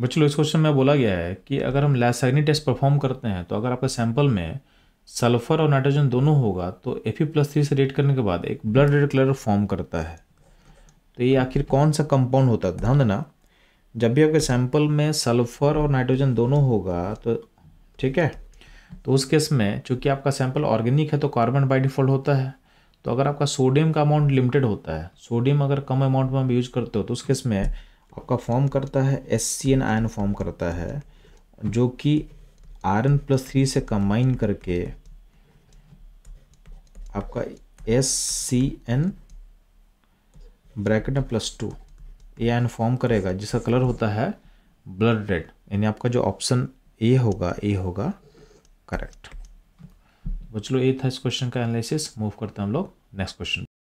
बच्चों इस क्वेश्चन में बोला गया है कि अगर हम लैसैग्नी टेस्ट परफॉर्म करते हैं तो अगर आपके सैंपल में सल्फर और नाइट्रोजन दोनों होगा तो ए प्लस थ्री से रेट करने के बाद एक ब्लड रेड कलर फॉर्म करता है तो ये आखिर कौन सा कंपाउंड होता है ध्यान देना जब भी आपके सैंपल में सल्फर और नाइट्रोजन दोनों होगा तो ठीक है तो उस केस में चूंकि आपका सैंपल ऑर्गेनिक है तो कार्बन बाई डिफॉल्ट होता है तो अगर आपका सोडियम का अमाउंट लिमिटेड होता है सोडियम अगर कम अमाउंट में हम यूज करते हो तो उस केस में आपका फॉर्म करता है S C N ion form करता है जो कि आयरन प्लस थ्री से कंबाइन करके आपका एस सी एन ब्रैकेट में plus two a ion form करेगा जिसका कलर होता है ब्लड रेड यानी आपका जो ऑप्शन ए होगा ए होगा करेक्ट तो चलो ए था इस क्वेश्चन का एनालिसिस मूव करते हैं हम लोग नेक्स्ट क्वेश्चन